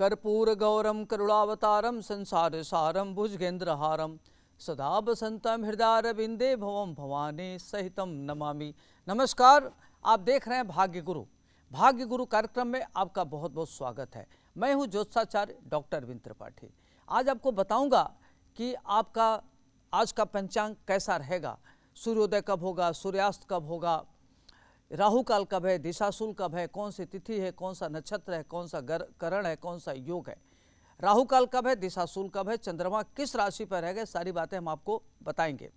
कर्पूर गौरम करुणावतारम संसार सारम भुजगेंद्रहारम सदा बसंतम हृदयारविंदे भवम भवाने सहितम नमामि नमस्कार आप देख रहे हैं भाग्य गुरु भाग्य गुरु कार्यक्रम में आपका बहुत बहुत स्वागत है मैं हूं ज्योत्साचार्य डॉक्टर अरविंद त्रिपाठी आज आपको बताऊंगा कि आपका आज का पंचांग कैसा रहेगा सूर्योदय कब होगा सूर्यास्त कब होगा राहु काल कब है दिशाशूल कब है कौन सी तिथि है कौन सा नक्षत्र है कौन सा करण है कौन सा योग है राहु काल कब है दिशाशूल कब है चंद्रमा किस राशि पर रहेगा सारी बातें हम आपको बताएंगे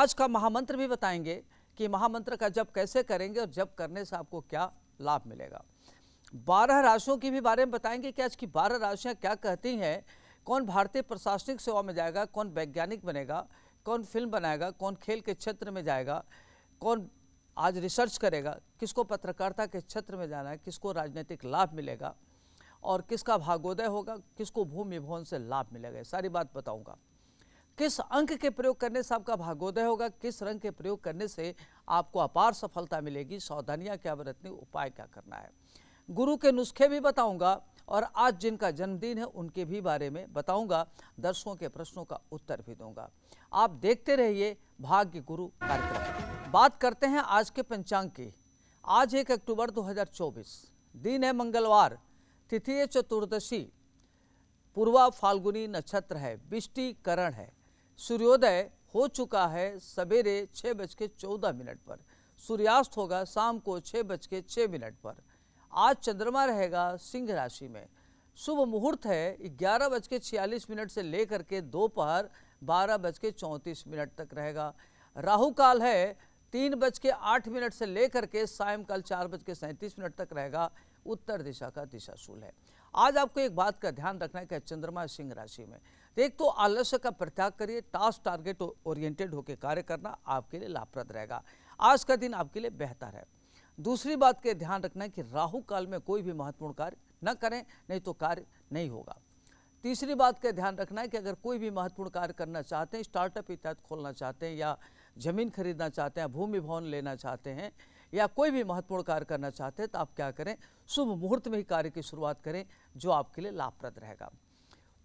आज का महामंत्र भी बताएंगे कि महामंत्र का जब कैसे करेंगे और जब करने से आपको क्या लाभ मिलेगा बारह राशियों के भी बारे में बताएंगे कि आज की बारह राशियाँ क्या कहती हैं कौन भारतीय प्रशासनिक सेवा में जाएगा कौन वैज्ञानिक बनेगा कौन फिल्म बनाएगा कौन खेल के क्षेत्र में जाएगा कौन आज रिसर्च करेगा किसको पत्रकारिता के क्षेत्र में जाना है किसको राजनीतिक लाभ मिलेगा और किसका भागोदय होगा किसको भूमि भवन से लाभ मिलेगा सारी बात बताऊंगा किस अंक के प्रयोग करने से आपका भागोदय होगा किस रंग के प्रयोग करने से आपको अपार सफलता मिलेगी सावधानियाँ क्या बरतनी उपाय क्या करना है गुरु के नुस्खे भी बताऊँगा और आज जिनका जन्मदिन है उनके भी बारे में बताऊंगा दर्शकों के प्रश्नों का उत्तर भी दूंगा आप देखते रहिए भाग्य गुरु कार्यक्रम बात करते हैं आज के पंचांग की आज एक अक्टूबर 2024 दिन है मंगलवार तिथि है चतुर्दशी पूर्वा फाल्गुनी नक्षत्र है बिष्टिकरण है सूर्योदय हो चुका है सवेरे छः बज के चौदह मिनट पर सूर्यास्त होगा शाम को छः बज के मिनट पर आज चंद्रमा रहेगा सिंह राशि में शुभ मुहूर्त है ग्यारह बज के छियालीस मिनट से लेकर के दोपहर बारह बज के चौंतीस मिनट तक रहेगा राहु काल है तीन बज के आठ मिनट से लेकर के सायंकाल चार बज के सैंतीस मिनट तक रहेगा उत्तर दिशा का शूल है आज आपको एक बात का ध्यान रखना है कि चंद्रमा सिंह राशि में एक तो आलस्य का प्रत्याग करिए टास्क टारगेट ओरिएंटेड होकर कार्य करना आपके लिए लाभप्रद रहेगा आज का दिन आपके लिए बेहतर है दूसरी बात के ध्यान रखना है कि राहु काल में कोई भी महत्वपूर्ण कार्य न करें नहीं तो कार्य नहीं होगा तीसरी बात का ध्यान रखना है कि अगर कोई भी महत्वपूर्ण कार्य करना चाहते हैं स्टार्टअप इत्यादि खोलना चाहते हैं या ज़मीन खरीदना चाहते हैं भूमि भवन लेना चाहते हैं या कोई भी महत्वपूर्ण कार्य करना चाहते हैं तो आप क्या करें शुभ मुहूर्त में ही कार्य की शुरुआत करें जो आपके लिए लाभप्रद रहेगा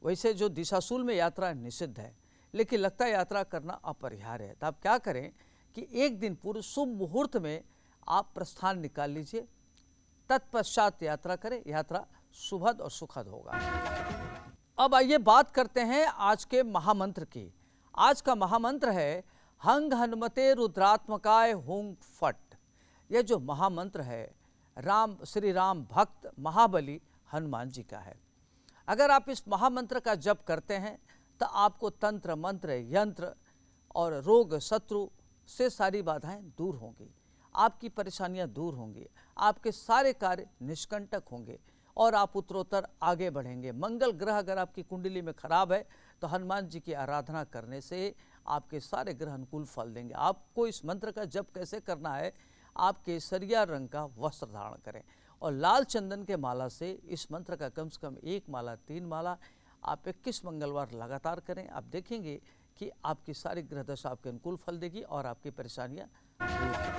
वैसे जो दिशाशूल में यात्रा निषिद्ध है लेकिन लगता है यात्रा करना अपरिहार्य है तो आप क्या करें कि एक दिन पूर्व शुभ मुहूर्त में आप प्रस्थान निकाल लीजिए तत्पश्चात यात्रा करें यात्रा सुभद और सुखद होगा अब आइए बात करते हैं आज के महामंत्र की आज का महामंत्र है हंग हनुमते रुद्रात्मकाय हुंग फट यह जो महामंत्र है राम श्री राम भक्त महाबली हनुमान जी का है अगर आप इस महामंत्र का जप करते हैं तो आपको तंत्र मंत्र यंत्र और रोग शत्रु से सारी बाधाएं दूर होंगी आपकी परेशानियां दूर होंगी आपके सारे कार्य निष्कंटक होंगे और आप उत्तरोत्तर आगे बढ़ेंगे मंगल ग्रह अगर आपकी कुंडली में खराब है तो हनुमान जी की आराधना करने से आपके सारे ग्रह अनुकूल फल देंगे आपको इस मंत्र का जप कैसे करना है आप केसरिया रंग का वस्त्र धारण करें और लाल चंदन के माला से इस मंत्र का कम से कम एक माला तीन माला आप इक्कीस मंगलवार लगातार करें आप देखेंगे कि आपकी सारी ग्रह दशा आपके अनुकूल फल देगी और आपकी परेशानियाँ दूर